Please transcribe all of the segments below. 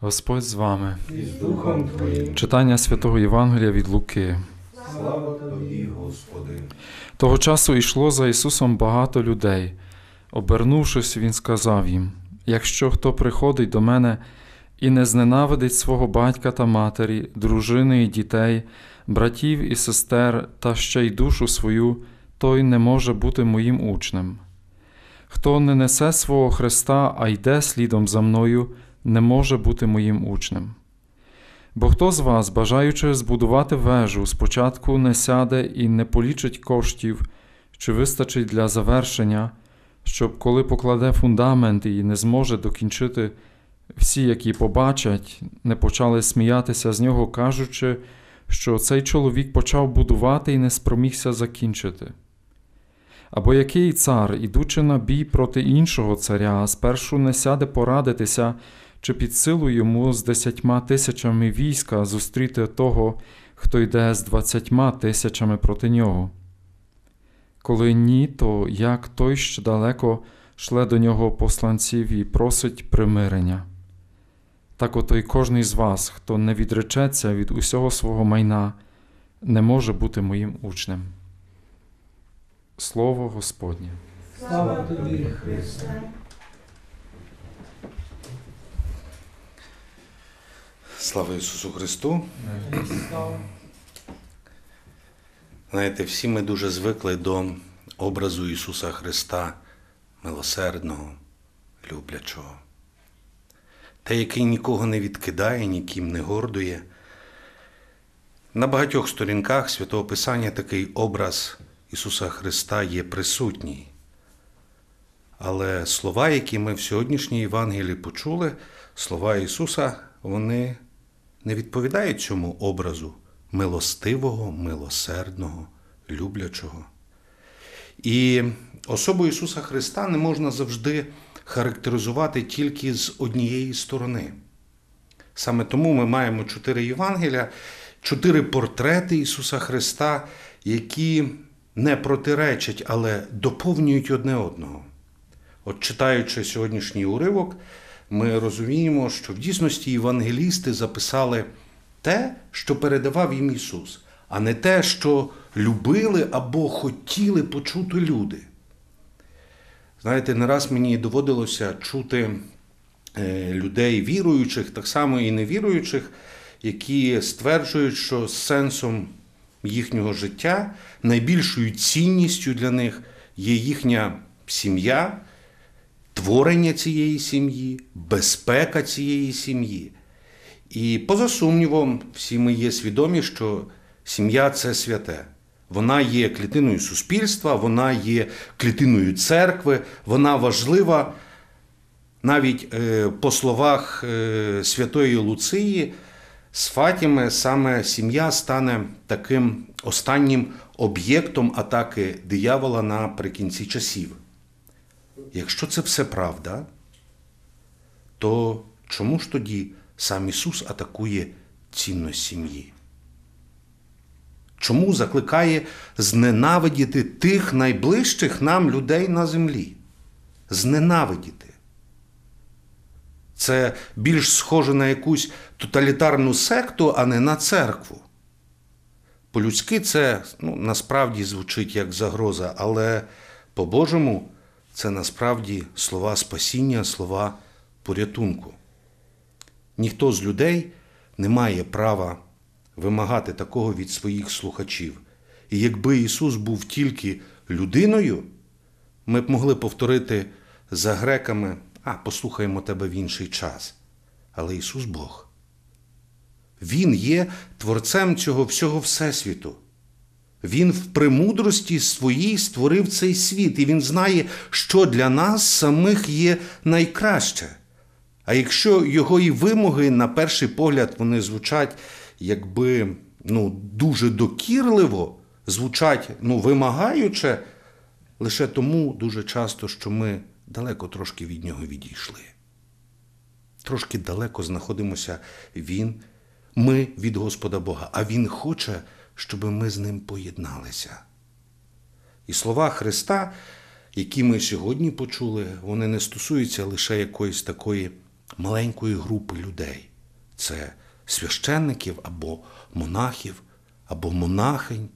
Господь з вами. І з Духом Твоїм. Читання святого Євангелія від Луки. Слава Тобі, Господи! Того часу йшло за Ісусом багато людей. Обернувшись, Він сказав їм: Якщо хто приходить до мене і не зненавидить свого батька та матері, дружини і дітей, братів і сестер та ще й душу свою, той не може бути моїм учнем. Хто не несе свого Христа, а йде слідом за мною не може бути моїм учнем. Бо хто з вас, бажаючи збудувати вежу, спочатку не сяде і не полічить коштів, чи вистачить для завершення, щоб, коли покладе фундамент і не зможе докінчити, всі, які побачать, не почали сміятися з нього, кажучи, що цей чоловік почав будувати і не спромігся закінчити. Або який цар, ідучи на бій проти іншого царя, спершу не сяде порадитися чи під силу йому з десятьма тисячами війська зустріти того, хто йде з двадцятьма тисячами проти нього? Коли ні, то як той що далеко шле до нього посланців і просить примирення? Так ото й кожний з вас, хто не відречеться від усього свого майна, не може бути моїм учнем. Слово Господнє. Слава тобі, Христе! Слава Ісусу Христу! Знаєте, всі ми дуже звикли до образу Ісуса Христа, милосердного, люблячого, та, який нікого не відкидає, ніким не гордує. На багатьох сторінках Святого Писання такий образ Ісуса Христа є присутній. Але слова, які ми в сьогоднішній Євангелії почули, слова Ісуса, вони не відповідає цьому образу милостивого, милосердного, люблячого. І особу Ісуса Христа не можна завжди характеризувати тільки з однієї сторони. Саме тому ми маємо чотири Євангелія, чотири портрети Ісуса Христа, які не протиречать, але доповнюють одне одного. От читаючи сьогоднішній уривок, ми розуміємо, що в дійсності євангелісти записали те, що передавав їм Ісус, а не те, що любили або хотіли почути люди. Знаєте, не раз мені доводилося чути е, людей віруючих, так само і невіруючих, які стверджують, що сенсом їхнього життя найбільшою цінністю для них є їхня сім'я, творення цієї сім'ї, безпека цієї сім'ї. І, поза сумнівом, всі ми є свідомі, що сім'я це святе. Вона є клітиною суспільства, вона є клітиною церкви, вона важлива навіть е, по словах е, Святої Луції з Фатіми саме сім'я стане таким останнім об'єктом атаки диявола наприкінці часів якщо це все правда, то чому ж тоді сам Ісус атакує цінність сім'ї? Чому закликає зненавидіти тих найближчих нам людей на землі? Зненавидіти? Це більш схоже на якусь тоталітарну секту, а не на церкву. По-людськи це ну, насправді звучить як загроза, але по-божому це насправді слова спасіння, слова порятунку. Ніхто з людей не має права вимагати такого від своїх слухачів. І якби Ісус був тільки людиною, ми б могли повторити за греками, а послухаємо тебе в інший час. Але Ісус Бог. Він є творцем цього всього Всесвіту. Він в премудрості своїй створив цей світ, і він знає, що для нас самих є найкраще. А якщо його і вимоги, на перший погляд, вони звучать якби ну, дуже докірливо, звучать ну, вимагаюче, лише тому дуже часто, що ми далеко трошки від нього відійшли. Трошки далеко знаходимося він, ми від Господа Бога, а Він хоче щоб ми з ним поєдналися. І слова Христа, які ми сьогодні почули, вони не стосуються лише якоїсь такої маленької групи людей. Це священників або монахів, або монахинь,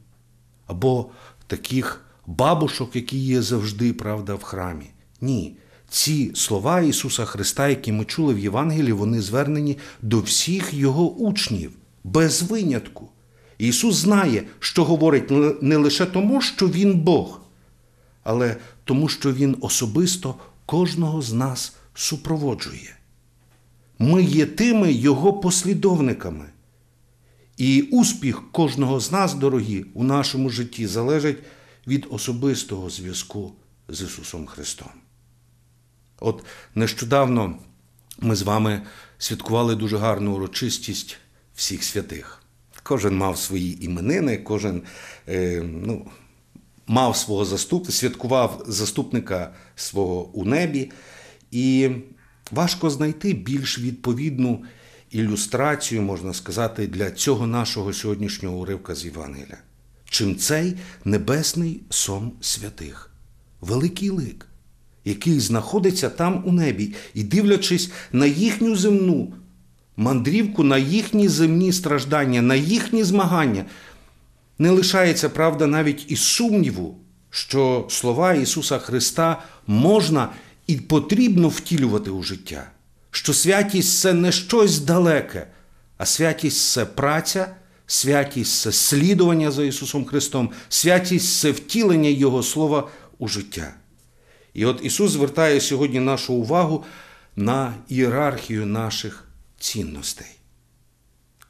або таких бабушок, які є завжди, правда, в храмі. Ні. Ці слова Ісуса Христа, які ми чули в Євангелії, вони звернені до всіх Його учнів, без винятку. Ісус знає, що говорить не лише тому, що Він Бог, але тому, що Він особисто кожного з нас супроводжує. Ми є тими Його послідовниками. І успіх кожного з нас, дорогі, у нашому житті залежить від особистого зв'язку з Ісусом Христом. От нещодавно ми з вами святкували дуже гарну урочистість всіх святих. Кожен мав свої іменини, кожен е, ну, мав свого заступника, святкував заступника свого у небі. І важко знайти більш відповідну ілюстрацію, можна сказати, для цього нашого сьогоднішнього уривка з Євангелія. Чим цей небесний сом святих, великий лик, який знаходиться там у небі, і дивлячись на їхню земну мандрівку на їхні земні страждання, на їхні змагання. Не лишається, правда, навіть і сумніву, що слова Ісуса Христа можна і потрібно втілювати у життя, що святість це не щось далеке, а святість це праця, святість це слідування за Ісусом Христом, святість це втілення Його Слова у життя. І от Ісус звертає сьогодні нашу увагу на ієрархію наших цінностей.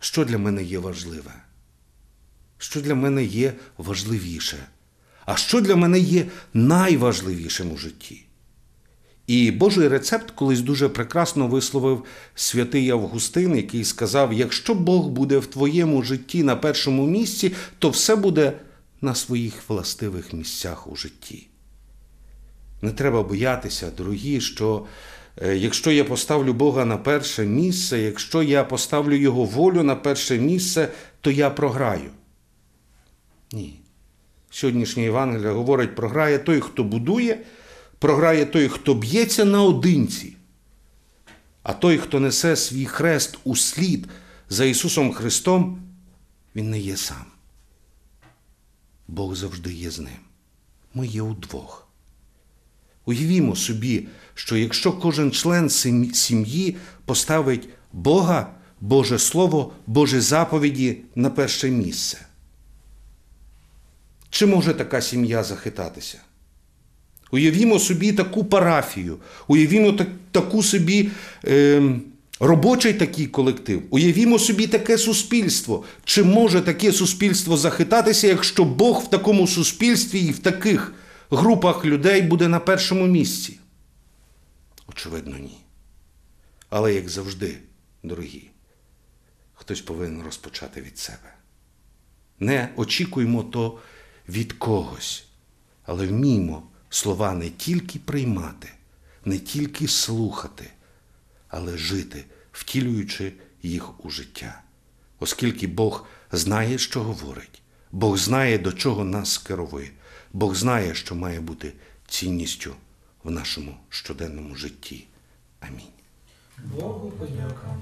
Що для мене є важливе? Що для мене є важливіше? А що для мене є найважливішим у житті? І Божий рецепт колись дуже прекрасно висловив святий Августин, який сказав: якщо Бог буде в твоєму житті на першому місці, то все буде на своїх властивих місцях у житті. Не треба боятися, дорогі, що Е, якщо я поставлю Бога на перше місце, якщо я поставлю Його волю на перше місце, то я програю. Ні. Сьогоднішнє Євангелія говорить, програє той, хто будує, програє той, хто б'ється наодинці, а той, хто несе свій хрест у слід за Ісусом Христом, Він не є сам. Бог завжди є з ним. Ми є удвох. Уявімо собі, що якщо кожен член сім'ї поставить Бога, Боже Слово, Божі заповіді на перше місце, чи може така сім'я захитатися? Уявімо собі таку парафію, уявімо так, таку собі е, робочий такий колектив, уявімо собі таке суспільство. Чи може таке суспільство захитатися, якщо Бог в такому суспільстві і в таких групах людей буде на першому місці? Очевидно, ні. Але, як завжди, дорогі, хтось повинен розпочати від себе. Не очікуємо то від когось, але вміємо слова не тільки приймати, не тільки слухати, але жити, втілюючи їх у життя. Оскільки Бог знає, що говорить, Бог знає, до чого нас керує. Бог знає, що має бути цінністю в нашому щоденному житті. Амінь. Богу подяка.